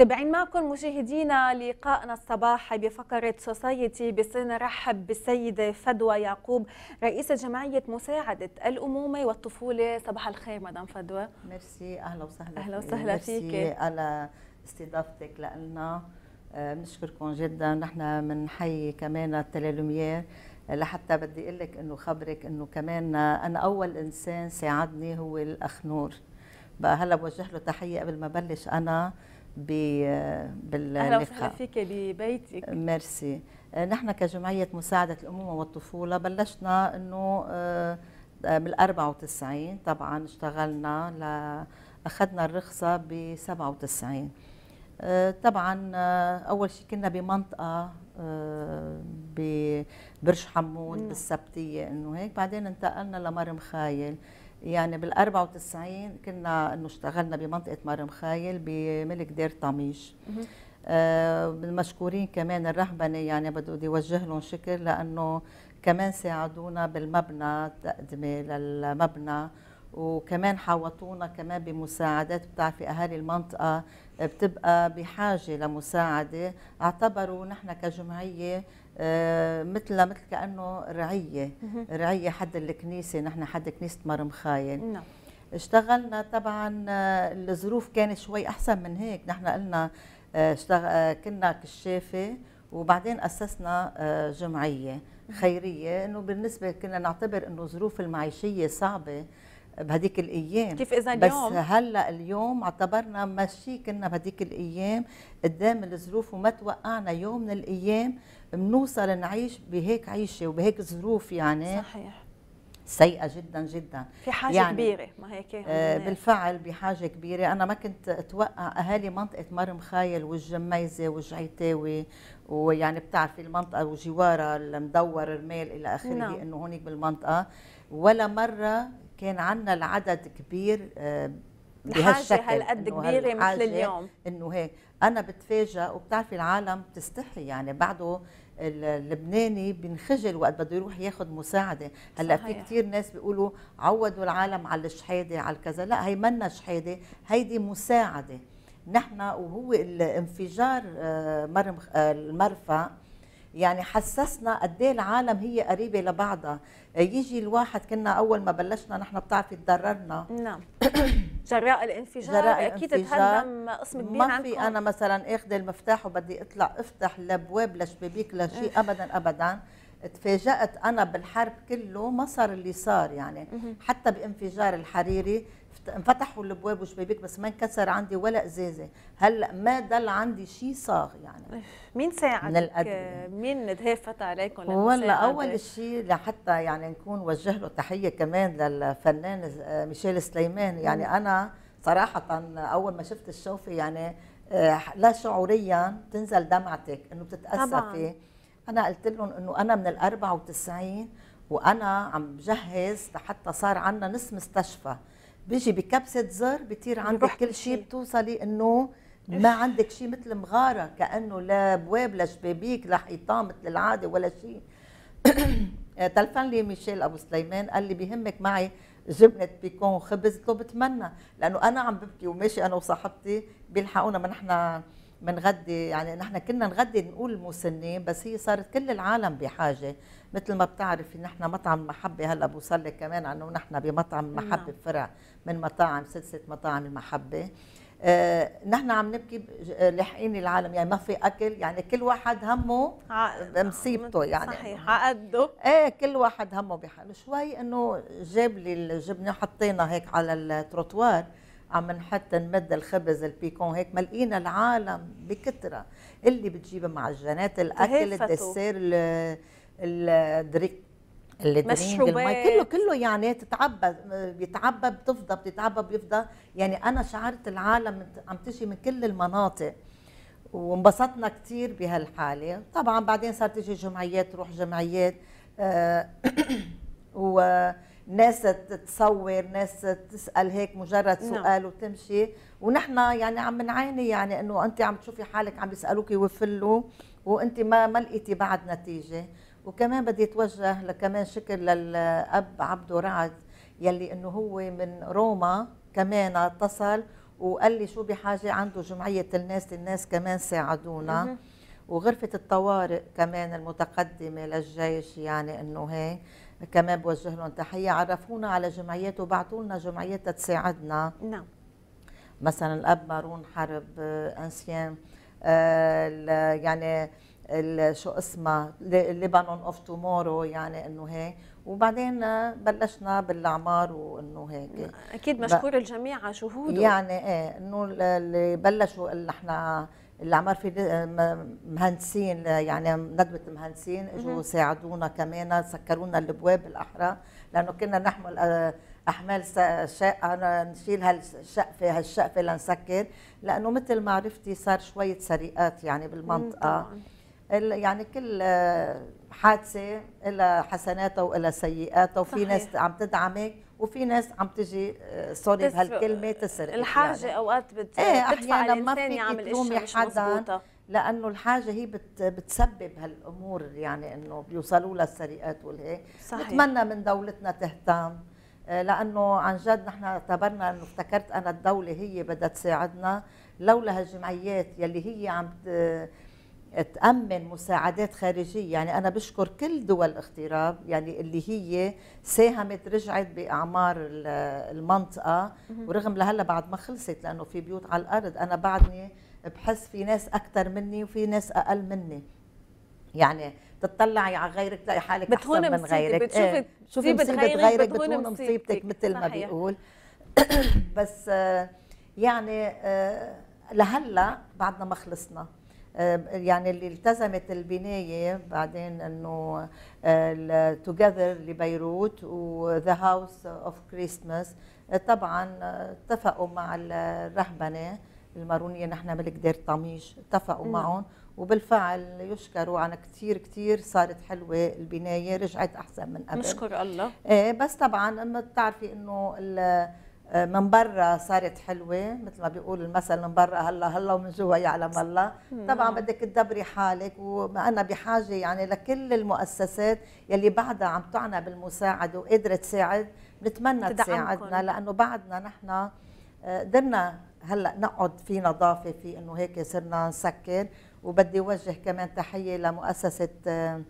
متابعين معكم مشاهدينا لقاءنا الصباحي بفقرة سوسايتي نرحب بالسيدة فدوى يعقوب رئيسة جمعية مساعدة الأمومة والطفولة صباح الخير مدام فدوى ميرسي أهلا وسهلا أهلا وسهلا فيك على استضافتك لنا آه، بنشكركم جدا نحن بنحيي كمان التلالوميير آه، لحتى بدي اقول لك انه خبرك انه كمان آه، انا اول انسان ساعدني هو الاخ نور بقى هلا بوجه له تحيه قبل ما بلش انا باللقاء اهلا وسهلا فيك ببيتك ميرسي آه، نحن كجمعيه مساعده الامومه والطفوله بلشنا انه آه، آه، بال 94 طبعا اشتغلنا ل اخذنا الرخصه ب 97 طبعا اول شيء كنا بمنطقه ببرج حمود نعم. بالسبتيه انه هيك بعدين انتقلنا لمرم خايل يعني بال 94 كنا انه اشتغلنا بمنطقه مرم خايل بملك دير طميش آه مشكورين كمان الرهبنه يعني بدي اوجه لهم شكر لانه كمان ساعدونا بالمبنى تقدمه للمبنى وكمان حوطونا كمان بمساعدات بتعرفي اهالي المنطقه بتبقى بحاجه لمساعده اعتبروا نحن كجمعيه آه، مثل مثل كانه رعيه رعيه حد الكنيسه نحن حد كنيسه مرم خاين نعم. اشتغلنا طبعا آه، الظروف كانت شوي احسن من هيك نحن قلنا آه، كنا كشافه وبعدين اسسنا جمعيه خيريه انه بالنسبه كنا نعتبر انه الظروف المعيشيه صعبه بهذيك الايام كيف اذا اليوم بس هلا اليوم اعتبرنا ماشي كنا بهذيك الايام قدام الظروف وما توقعنا يوم من الايام بنوصل نعيش بهيك عيشه وبهيك ظروف يعني صحيح سيئه جدا جدا في حاجه يعني كبيره ما هيك آه بالفعل بحاجه كبيره انا ما كنت اتوقع اهالي منطقه مرم خايل والجميزه والجعيتاوي ويعني بتعرفي المنطقه وجوارها المدور رمال الى اخره نعم. انه هونيك بالمنطقه ولا مره كان عندنا العدد كبير آه، بهالشكل هالقد كبيره مثل اليوم انه هيك انا بتفاجئ وبتعرفي العالم بتستحي يعني بعده اللبناني بينخجل وقت بده يروح ياخذ مساعده هلا في كثير ناس بيقولوا عودوا العالم على الشحاده على الكذا لا هي منا شحاده هيدي مساعده نحن وهو الانفجار آه، آه، المرفأ يعني حسسنا قد ايه العالم هي قريبه لبعضها يجي الواحد كنا اول ما بلشنا نحن بتعرفي تضررنا نعم جراء الانفجار جراء اكيد تهدم قسم كبير ما في انا مثلا اخذ المفتاح وبدي اطلع افتح الابواب لشبابيك لشيء إيه. ابدا ابدا تفاجأت أنا بالحرب كله ما صار اللي صار يعني حتى بانفجار الحريري انفتحوا الابواب والشبابيك بس ما انكسر عندي ولا ازازه هلا ما ضل عندي شيء صاغ يعني مين ساعدك من مين تهفت عليكم والله اول شيء لحتى يعني نكون وجه له تحيه كمان للفنان آه، ميشيل سليمان يعني انا صراحه اول ما شفت الشوفه يعني آه، لا شعوريا تنزل دمعتك انه بتتاسفي انا قلت لهم انه انا من ال 94 وانا عم بجهز لحتى صار عندنا نص مستشفى بيجي بكبسه زر بيطير عندك كل شيء بتوصلي انه ما عندك شيء مثل مغاره كانه لا ابواب لا شبابيك لا حيطان مثل العاده ولا شيء آه، تلفن لي ميشيل ابو سليمان قال لي بيهمك معي جبنه بيكون خبز قلت له بتمنى لانه انا عم ببكي وماشي انا وصاحبتي بيلحقونا ما نحن بنغدي يعني نحن كنا نغدي نقول مسنين بس هي صارت كل العالم بحاجه مثل ما بتعرفي نحن مطعم محبه هلا بوصل لك كمان انه نحن بمطعم نعم. محبه فرع من مطاعم سلسله مطاعم المحبه آه، نحن عم نبكي آه، لاحقين العالم يعني ما في اكل يعني كل واحد همه مصيبته يعني صحيح عقده ايه كل واحد همه بحاله شوي انه جاب لي الجبنه وحطينا هيك على التروتوار عم نحط نمد الخبز البيكون هيك ملقينا العالم بكثره اللي بتجيب معجنات الاكل الدسير الدريك الدرينج المي كله كله يعني تتعبى بيتعبى بتفضى بتتعبى بيفضى يعني انا شعرت العالم عم تجي من كل المناطق وانبسطنا كثير بهالحاله طبعا بعدين صارت تجي جمعيات تروح جمعيات آه و ناس تصور ناس تسال هيك مجرد نعم. سؤال وتمشي ونحن يعني عم نعاني يعني انه انت عم تشوفي حالك عم يسالوك يوفلوا وانت ما ما لقيتي بعد نتيجه وكمان بدي اتوجه لكمان شكر للاب عبده رعد يلي انه هو من روما كمان اتصل وقال لي شو بحاجه عنده جمعيه الناس الناس كمان ساعدونا وغرفه الطوارئ كمان المتقدمه للجيش يعني انه هيك كمان بوجه لهم تحيه عرفونا على جمعيات وبعثوا لنا جمعيات تساعدنا نعم مثلا الاب مارون حرب انسيان آه يعني شو اسمها ليبانون اوف تومورو يعني انه هيك وبعدين آه، بلشنا بالاعمار وانه هيك نعم. اكيد مشكور الجميع على شهوده يعني ايه انه اللي بلشوا اللي احنا اللي عمل في آه، مهندسين يعني ندوه مهندسين اجوا ساعدونا كمان سكروا لنا الابواب بالاحرى لانه كنا نحمل آه، احمال شقه نشيل هالشقفه هالشقفه لنسكر لانه مثل ما عرفتي صار شويه سرقات يعني بالمنطقه يعني كل آه، حادثه إلى حسناتها وإلى سيئاتها وفي ناس عم تدعمك وفي ناس عم تجي آه، سوري بهالكلمه تسرق يعني. الحاجه يعني. اوقات بت... ايه بتدفع احيانا ما فيك يعمل مش حدا لانه الحاجه هي بت... بتسبب هالامور يعني انه بيوصلوا لها السرقات والهيك بتمنى من دولتنا تهتم آه، لانه عن جد نحن اعتبرنا انه افتكرت انا الدوله هي بدها تساعدنا لولا هالجمعيات يلي هي عم تأمن مساعدات خارجية يعني أنا بشكر كل دول الاغتراب يعني اللي هي ساهمت رجعت بأعمار المنطقة ورغم لهلا بعد ما خلصت لأنه في بيوت على الأرض أنا بعدني بحس في ناس أكثر مني وفي ناس أقل مني يعني تطلعي على غيرك تلاقي حالك احسن من غيرك بتشوفي ايه شوفي مصيبه غيرك بتهون مصيبتك مثل ما بيقول بس آه، يعني آه، لهلا بعدنا ما خلصنا آه، يعني اللي التزمت البنايه بعدين انه توجذر آه، لبيروت وذا هاوس اوف كريسماس طبعا آه، اتفقوا مع الرهبنه المارونيه نحن ملك دير طميش اتفقوا معهم وبالفعل يشكروا عن كثير كثير صارت حلوه البنايه رجعت احسن من قبل نشكر الله ايه بس طبعا انه بتعرفي انه آه، من برا صارت حلوه مثل ما بيقول المثل من برا هلا هلا ومن جوا يعلم الله طبعا بدك تدبري حالك وانا بحاجه يعني لكل المؤسسات يلي بعدها عم تعنى بالمساعده وقدرت تساعد بنتمنى تساعدنا لانه بعدنا نحن آه، قدرنا هلا نقعد في نظافه في انه هيك صرنا نسكر وبدي اوجه كمان تحيه لمؤسسه آه،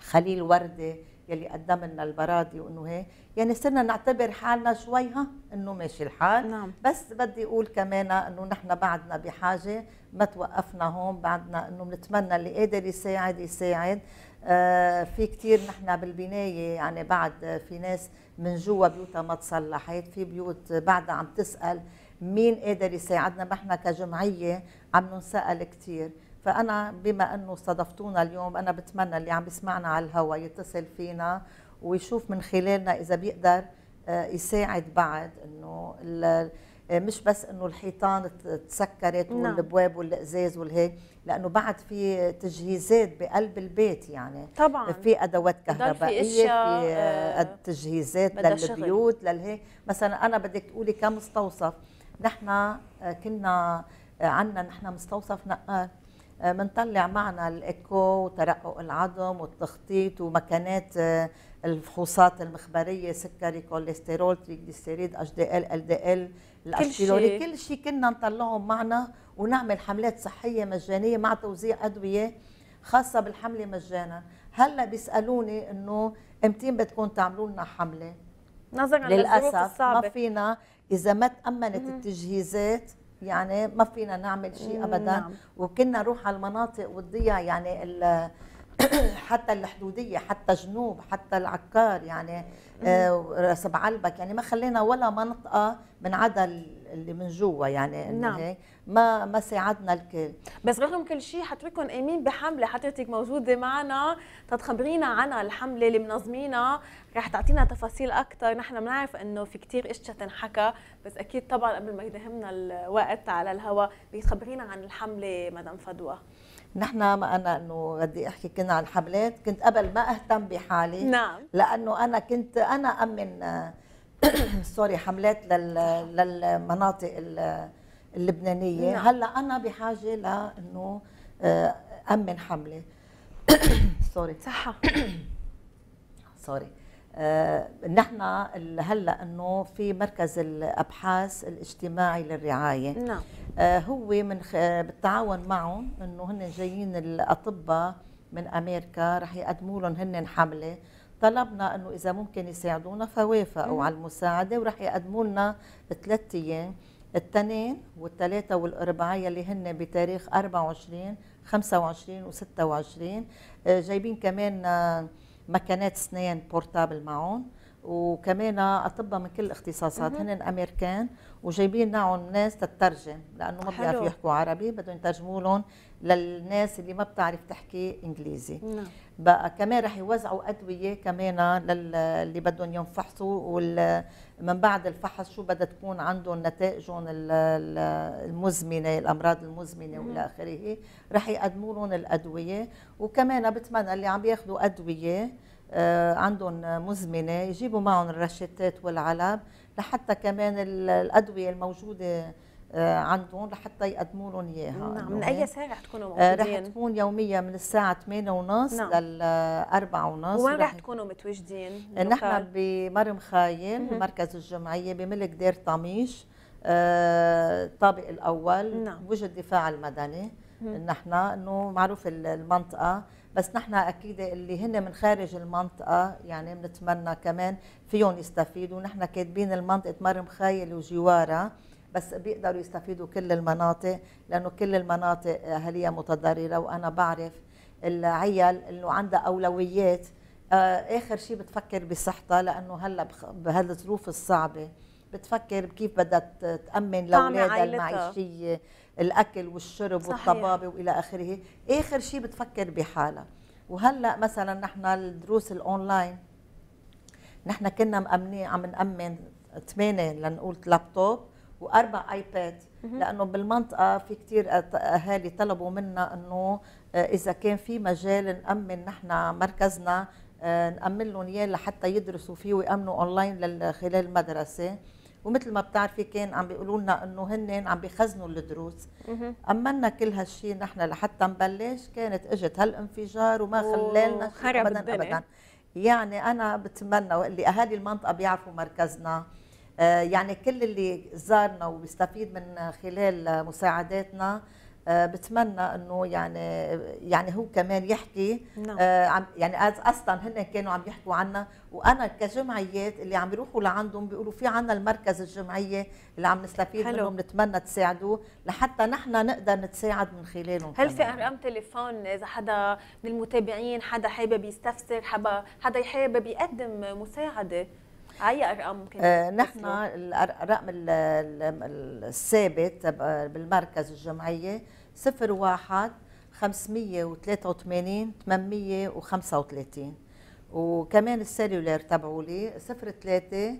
خليل ورده يلي قدم لنا البرادي وانه هيك يعني صرنا نعتبر حالنا شوي ها انه ماشي الحال نعم. بس بدي اقول كمان انه نحن بعدنا بحاجه ما توقفنا هون بعدنا انه بنتمنى اللي قادر يساعد يساعد آه في كثير نحن بالبنايه يعني بعد في ناس من جوا بيوتها ما تصلحت في بيوت بعدها عم تسال مين قادر يساعدنا نحن كجمعيه عم ننسال كثير فأنا بما أنه استضفتونا اليوم أنا بتمنى اللي عم بيسمعنا على الهوا يتصل فينا ويشوف من خلالنا إذا بيقدر آه، يساعد بعد أنه آه، مش بس انه الحيطان تسكرت نعم. والابواب والازاز والهيك لانه بعد في تجهيزات بقلب البيت يعني طبعا في ادوات كهربائيه في, في آه، تجهيزات للبيوت للهيك مثلا انا بدك تقولي كمستوصف نحن كنا عندنا نحن مستوصف نقال بنطلع آه، معنا الايكو وترقق العظم والتخطيط ومكانات آه، الفحوصات المخبريه سكري كوليسترول تريجليسيريد اتش دي ال ال دي ال شيء كل شيء كنا نطلعهم معنا ونعمل حملات صحيه مجانيه مع توزيع ادويه خاصه بالحمله مجانا هلا بيسالوني انه امتين بدكم تعملوا لنا حمله نظرا للاسف ما فينا اذا ما تامنت التجهيزات يعني ما فينا نعمل شيء ابدا نعم. وكنا نروح على المناطق والضيع يعني حتى الحدوديه حتى جنوب حتى العكار يعني آه، راس بعلبك يعني ما خلينا ولا منطقه من عدا اللي من جوا يعني نعم. ما ما ساعدنا الكل بس رغم كل شيء حترككم قايمين بحمله حضرتك موجوده معنا تتخبرينا عن الحمله اللي منظمينها رح تعطينا تفاصيل اكثر نحن بنعرف انه في كثير اشياء تنحكى بس اكيد طبعا قبل ما يدهمنا الوقت على الهواء بتخبرينا عن الحمله مدام فدوى نحن ما انا انه بدي احكي كنا على الحملات كنت قبل ما اهتم بحالي نعم لانه انا كنت انا امن سوري حملات لل للمناطق اللبنانيه نعم. هلا انا بحاجه لانه آه، امن حمله سوري صحه سوري آه، نحن هلا انه في مركز الابحاث الاجتماعي للرعايه نعم آه، هو من خ... بالتعاون معهم انه هن جايين الاطباء من امريكا رح يقدموا لهم هن حمله طلبنا انه اذا ممكن يساعدونا فوافقوا على المساعده ورح يقدموا لنا ثلاث ايام الاثنين والثلاثه والاربعاء اللي هن بتاريخ 24 25 و26 جايبين كمان آه، مكنات سنين بورتابل معهم وكمان اطباء من كل الاختصاصات هن امريكان وجايبين معهم ناس تترجم لانه ما بيعرفوا يحكوا عربي بدهم يترجموا لهم للناس اللي ما بتعرف تحكي انجليزي نعم. بقى كمان رح يوزعوا ادويه كمان للي بدهم ينفحصوا ومن بعد الفحص شو بدها تكون عندهم نتائجهم المزمنه الامراض المزمنه والى اخره رح يقدموا لهم الادويه وكمان بتمنى اللي عم بياخذوا ادويه آه، عندهم مزمنه يجيبوا معهم الرشتات والعلب لحتى كمان الادويه الموجوده آه، عندهم لحتى يقدموا لهم اياها نعم يعني من اي ساعه رح تكونوا آه، موجودين؟ رح تكون يوميا من الساعه 8 ونص نعم. لل 4 ونص وين رح تكونوا متواجدين؟ نحن بمرم خايم مركز الجمعيه بملك دير طميش الطابق الاول نعم. وجه الدفاع المدني نحن انه معروف المنطقه بس نحن اكيد اللي هن من خارج المنطقه يعني بنتمنى كمان فيهم يستفيدوا نحن كاتبين المنطقه مرم خايل وجوارها بس بيقدروا يستفيدوا كل المناطق لانه كل المناطق اهليه متضرره وانا بعرف العيال انه عندها اولويات آه، اخر شيء بتفكر بصحتها لانه هلا بهالظروف الصعبه بتفكر بكيف بدها تامن لاولادها المعيشيه الاكل والشرب صحيح. والطبابه والى اخره اخر شيء بتفكر بحالها وهلا مثلا نحن الدروس الاونلاين نحن كنا مأمنين عم نأمن ثمانية لنقول لابتوب واربع ايباد لانه بالمنطقه في كثير اهالي طلبوا منا انه آه، اذا كان في مجال نامن نحن مركزنا آه، نامن لهم اياه لحتى يدرسوا فيه ويامنوا اونلاين خلال المدرسه ومثل ما بتعرفي كان عم بيقولوا لنا انه هن عم بيخزنوا الدروس امنا كل هالشيء نحن لحتى نبلش كانت اجت هالانفجار وما خلالنا ابدا ابدا يعني انا بتمنى واللي اهالي المنطقه بيعرفوا مركزنا آه، يعني كل اللي زارنا وبيستفيد من خلال مساعداتنا آه، بتمنى انه يعني يعني هو كمان يحكي نعم. آه، يعني اصلا هن كانوا عم يحكوا عنا وانا كجمعيات اللي عم بيروحوا لعندهم بيقولوا في عنا المركز الجمعيه اللي عم نستفيد حلو. منه بنتمنى تساعدوه لحتى نحن نقدر نتساعد من خلالهم هل في ارقام تليفون اذا حدا من المتابعين حدا حابب يستفسر حدا حابب يقدم مساعده اي ارقام ممكن آه نحن الرقم الثابت بالمركز الجمعيه 01 583 835 وكمان السيلولار تبعولي 03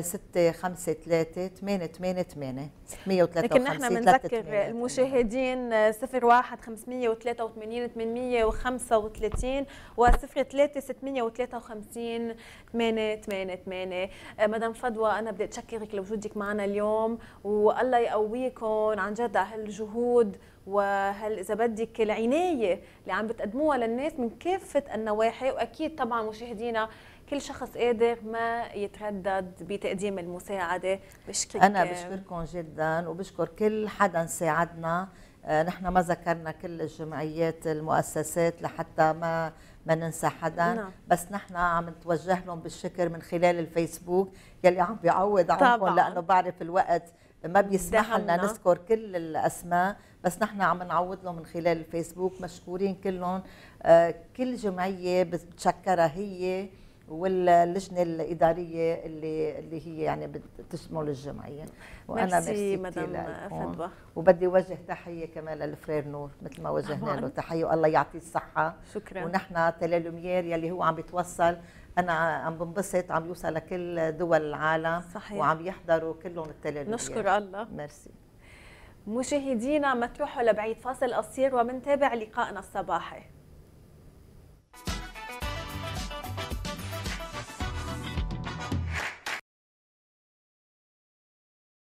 6 5 3 8 8 8 653 لكن نحن بنذكر المشاهدين 01 583 835 و 03 653 ثمانية أه، مدام فدوى انا بدي اتشكرك لوجودك معنا اليوم والله يقويكم عن جد على هالجهود وهل اذا بدك العنايه اللي عم بتقدموها للناس من كافه النواحي واكيد طبعا مشاهدينا كل شخص قادر ما يتردد بتقديم المساعده بشكل انا بشكركم جدا وبشكر كل حدا ساعدنا آه، نحن ما ذكرنا كل الجمعيات المؤسسات لحتى ما ما ننسى حدا نعم. بس نحن عم نتوجه لهم بالشكر من خلال الفيسبوك يلي عم بيعوض عنكم لانه بعرف الوقت ما بيسمح لنا نذكر كل الاسماء بس نحن عم نعوض لهم من خلال الفيسبوك مشكورين كلهم آه، كل جمعيه بتشكرها هي واللجنه الاداريه اللي اللي هي يعني بتشمل الجمعيه وانا ميرسي مدام فدوى وبدي وجه تحيه كمان للفرير نور مثل ما وجهنا نعم. له تحيه والله يعطيه الصحه شكرا ونحن تلالومير يلي هو عم بيتوصل انا عم بنبسط عم يوصل لكل دول العالم صحيح. وعم يحضروا كلهم التلالوميير نشكر الله ميرسي مشاهدينا ما تروحوا لبعيد فاصل قصير ومنتابع لقائنا الصباحي